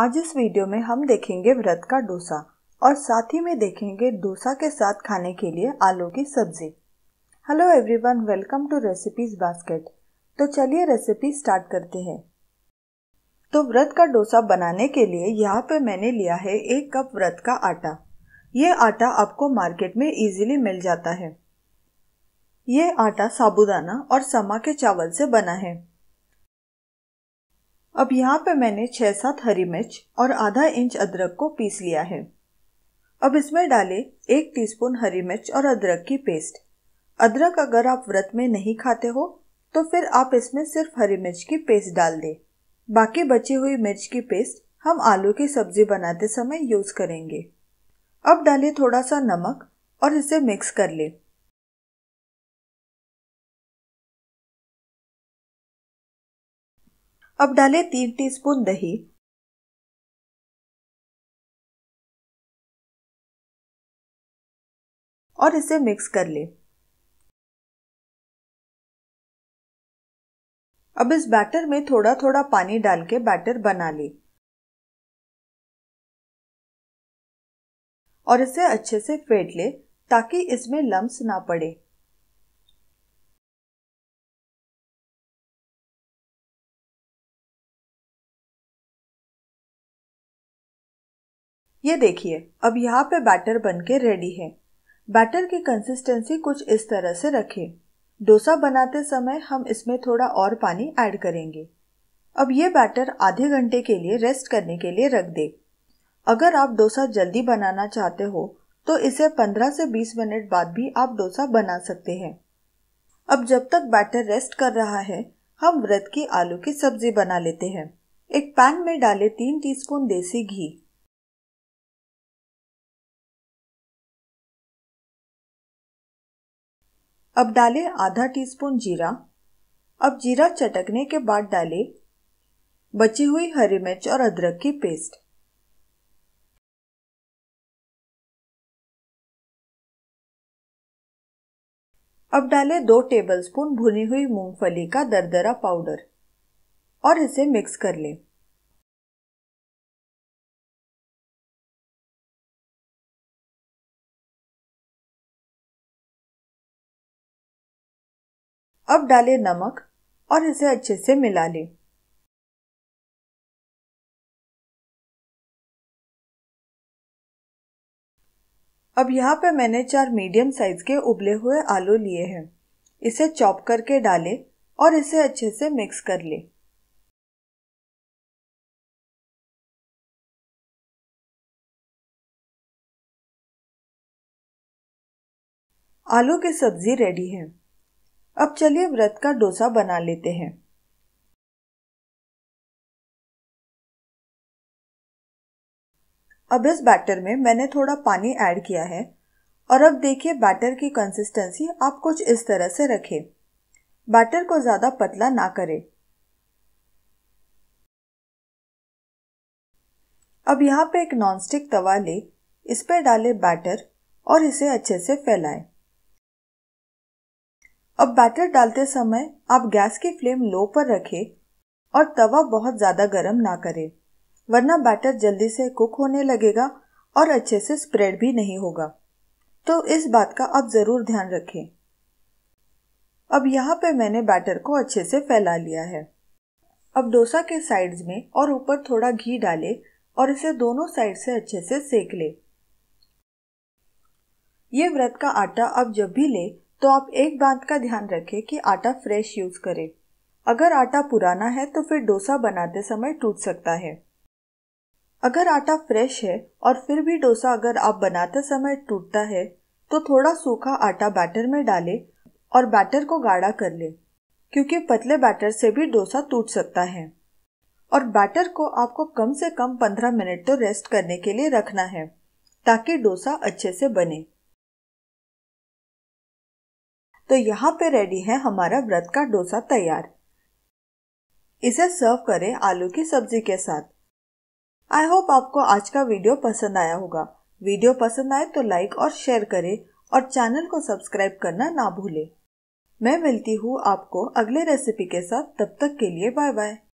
आज इस वीडियो में हम देखेंगे व्रत का डोसा और साथ ही में देखेंगे डोसा के साथ खाने के लिए आलू की सब्जी hello everyone welcome to recipes basket तो चलिए रेसिपी स्टार्ट करते हैं तो व्रत का डोसा बनाने के लिए यहाँ पे मैंने लिया है एक कप व्रत का आटा ये आटा आपको मार्केट में इजीली मिल जाता है ये आटा साबुदाना और समा के चावल से बना है अब यहाँ पे मैंने छह सात हरी मिर्च और आधा इंच अदरक को पीस लिया है अब इसमें डाले एक टीस्पून हरी मिर्च और अदरक की पेस्ट अदरक अगर आप व्रत में नहीं खाते हो तो फिर आप इसमें सिर्फ हरी मिर्च की पेस्ट डाल दे बाकी बची हुई मिर्च की पेस्ट हम आलू की सब्जी बनाते समय यूज़ करेंगे अब डालें थोड़ा सा नमक और इसे मिक्स कर लें अब डालें तीन टीस्पून दही और इसे मिक्स कर लें अब इस बैटर में थोड़ा थोड़ा पानी डाल के बैटर बना लें और इसे अच्छे से फेंट लें ताकि इसमें लम्स ना पड़े ये देखिए अब यहाँ पे बैटर बन के रेडी है बैटर की कंसिस्टेंसी कुछ इस तरह से रखें डोसा बनाते समय हम इसमें थोड़ा और पानी ऐड करेंगे अब ये बैटर आधे घंटे के लिए रेस्ट करने के लिए रख दे अगर आप डोसा जल्दी बनाना चाहते हो तो इसे 15 से 20 मिनट बाद भी आप डोसा बना सकते हैं अब जब तक बैटर रेस्ट कर रहा है हम व्रत की आलू की सब्जी बना लेते हैं एक पैन में डालें तीन टीस्पून देसी घी अब डालें आधा टीस्पून जीरा अब जीरा चटकने के बाद डालें बची हुई हरी मिर्च और अदरक की पेस्ट अब डालें दो टेबलस्पून भुनी हुई मूंगफली का दरदरा पाउडर और इसे मिक्स कर लें अब डालें नमक और इसे अच्छे से मिला लें अब यहाँ पे मैंने चार मीडियम साइज के उबले हुए आलू लिए हैं इसे चॉप करके डालें और इसे अच्छे से मिक्स कर लें आलू की सब्जी रेडी है अब चलिए व्रत का डोसा बना लेते हैं अब इस बैटर में मैंने थोड़ा पानी ऐड किया है और अब देखिए बैटर की कंसिस्टेंसी आप कुछ इस तरह से रखें बैटर को ज़्यादा पतला ना करें अब यहाँ पे एक नॉनस्टिक तवा ले इस पर डालें बैटर और इसे अच्छे से फैलाएं अब बैटर डालते समय आप गैस की फ्लेम लो पर रखें और तवा बहुत ज़्यादा गर्म ना करें वरना बैटर जल्दी से कुक होने लगेगा और अच्छे से स्प्रेड भी नहीं होगा तो इस बात का आप ज़रूर ध्यान रखें अब यहाँ पे मैंने बैटर को अच्छे से फैला लिया है अब डोसा के साइड्स में और ऊपर थोड़ा घी डाले और इसे दोनों साइड से अच्छे से सेक ले ये व्रत का आटा आप जब भी ले तो आप एक बात का ध्यान रखें कि आटा फ्रेश यूज़ करें अगर आटा पुराना है तो फिर डोसा बनाते समय टूट सकता है अगर आटा फ्रेश है और फिर भी डोसा अगर आप बनाते समय टूटता है तो थोड़ा सूखा आटा बैटर में डालें और बैटर को गाढ़ा कर लें क्योंकि पतले बैटर से भी डोसा टूट सकता है और बैटर को आपको कम से कम 15 मिनट तो रेस्ट करने के लिए रखना है ताकि डोसा अच्छे से बने तो यहाँ पे रेडी है हमारा व्रत का डोसा तैयार इसे सर्व करें आलू की सब्जी के साथ आई होप आपको आज का वीडियो पसंद आया होगा वीडियो पसंद आए तो लाइक और शेयर करें और चैनल को सब्सक्राइब करना ना भूलें मैं मिलती हूँ आपको अगले रेसिपी के साथ तब तक के लिए बाय बाय